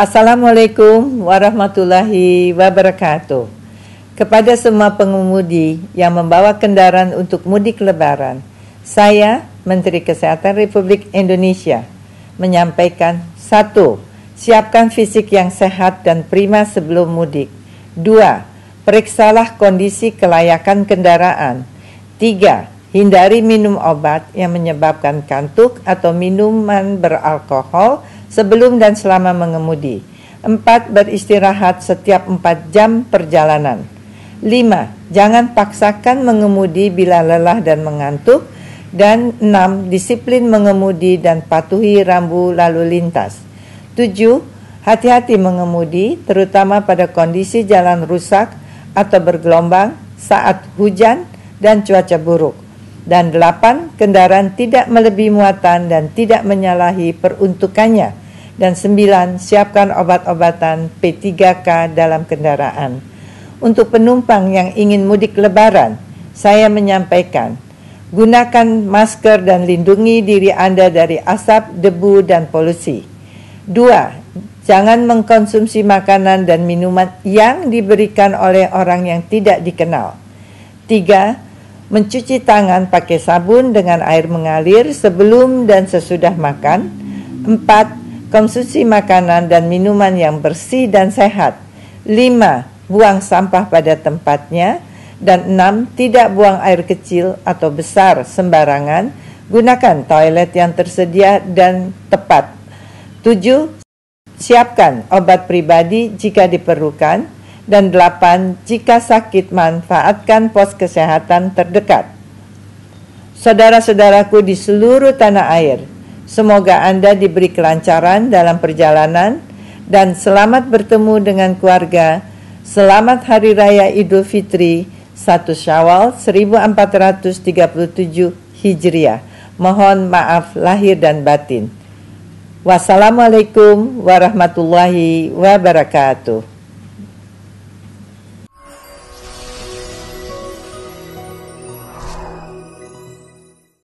Assalamualaikum warahmatullahi wabarakatuh. Kepada semua pengemudi yang membawa kendaraan untuk mudik lebaran, saya, Menteri Kesehatan Republik Indonesia, menyampaikan satu, Siapkan fisik yang sehat dan prima sebelum mudik. dua Periksalah kondisi kelayakan kendaraan. tiga Hindari minum obat yang menyebabkan kantuk atau minuman beralkohol sebelum dan selama mengemudi. 4. Beristirahat setiap 4 jam perjalanan. 5. Jangan paksakan mengemudi bila lelah dan mengantuk. Dan 6. Disiplin mengemudi dan patuhi rambu lalu lintas. 7. Hati-hati mengemudi, terutama pada kondisi jalan rusak atau bergelombang saat hujan dan cuaca buruk. Dan 8. Kendaraan tidak melebihi muatan dan tidak menyalahi peruntukannya dan sembilan, siapkan obat-obatan P3K dalam kendaraan. Untuk penumpang yang ingin mudik lebaran, saya menyampaikan, gunakan masker dan lindungi diri Anda dari asap, debu, dan polusi. Dua, jangan mengkonsumsi makanan dan minuman yang diberikan oleh orang yang tidak dikenal. Tiga, mencuci tangan pakai sabun dengan air mengalir sebelum dan sesudah makan. Empat, Konsumsi makanan dan minuman yang bersih dan sehat. 5. Buang sampah pada tempatnya. Dan 6. Tidak buang air kecil atau besar sembarangan. Gunakan toilet yang tersedia dan tepat. 7. Siapkan obat pribadi jika diperlukan. Dan 8. Jika sakit, manfaatkan pos kesehatan terdekat. Saudara-saudaraku di seluruh tanah air, Semoga Anda diberi kelancaran dalam perjalanan dan selamat bertemu dengan keluarga. Selamat Hari Raya Idul Fitri 1 Syawal 1437 Hijriah. Mohon maaf lahir dan batin. Wassalamualaikum warahmatullahi wabarakatuh.